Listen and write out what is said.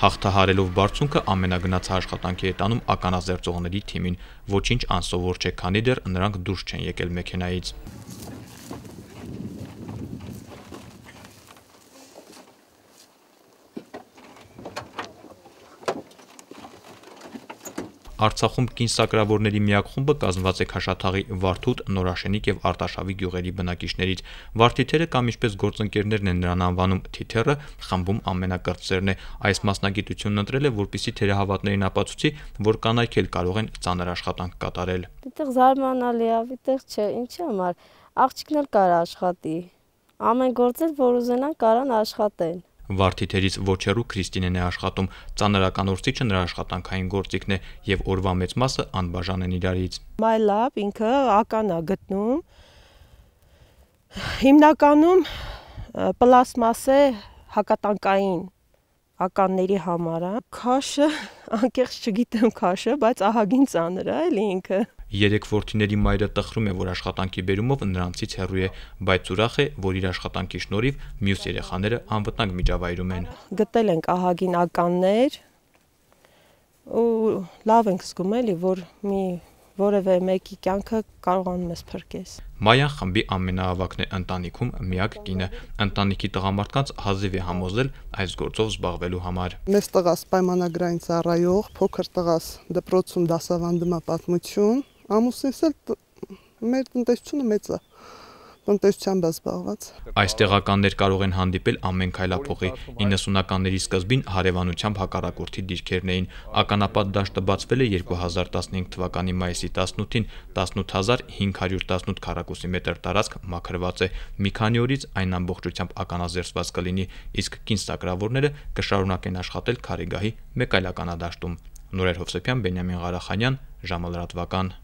հաղթահարելով բարձունքը ամենագնացա աշխատանքի է տանում ականաձերծողների թիմին, ոչինչ անսովոր չէ, քանի դեռ նրանք դուրս չեն եկել մեքենայից։ Արցախում կինսակրավորների միակ խումբը կազմված է Քաշաթաղի Վարդուտ, Նորաշենիկ եւ Արտաշավի գյուղերի բնակիչներից։ Վարդիթերը կամ ինչպես գործընկերներն են նրան անվանում թիթերը, խմբում ամենակրտսերն է։ Այս մասնագիտությունն ընտրել է, որպիսի թերահավատներին ապացուցի, որ կանայք էլ կարող են ծանր աշխատանք կատարել։ Դիտեղ զարմանալի է, դիտեղ չէ, ինչի համար աղջիկն էլ կարա աշխատի։ Ամեն գործել, որ ուզենան, կարան աշխատեն։ Վարդիթերից ոչերու Քրիստինեն է աշխատում, ծանրական օրցիչը նրա աշխատանքային գործիքն է եւ օրվա մեծ մասը անբաժան են իրարից։ My love ինքը ական է գտնում։ Հիմնականում պլաստմասե հակատանկային ականների համար է։ Քաշը, անկեղծ չգիտեմ քաշը, բայց ահագին ծանր է էլի ինքը։ Երեք ворթիների մայրը տխրում է, որ աշխատանքի բերումով նրանցից հեռու է, բայց ուրախ է, որ իր աշխատանքի շնորհիվ մյուս երեխաները անվտանգ միջավայրում են։ Գտել ենք ահագին ականներ ու լավ ենք զգում էլի, որ մի որևէ մեկի կյանքը կարողանում ես փրկես։ Մայան խմբի ամենաավակն է ընտանիքում միակ կինը։ Ընտանիքի տղամարդկանց հազիվ է համոզել այս գործով զբաղվելու համար։ Մեծ տղաս պայմանագրային ծառայող, փոքր տղաս դպրոցում դասավանդումա պատմություն, Ամուսնիս էլ մեր տնտեսությունը մեծ է տնտեսությամբ զբաղված։ Այս տեղականներ կարող են հանդիպել ամեն քայլափողի 90-ականների սկզբին հարևանությամբ հակառակորդի դիրքերն էին։ Ականապատ դաշտը բացվել է 2015 թվականի մայիսի 18-ին 18518 քառակուսի մետր տարածք մաքրված է։ Մի քանի օրից այն ամբողջությամբ ականաձերծված կլինի, իսկ կին սակրավորները կշարունակեն աշխատել քարեգահի մեկ այլ ականադաշտում։ Նորեր Հովսեփյան, Բենյամին Ղարախանյան, ժամը լրատվական։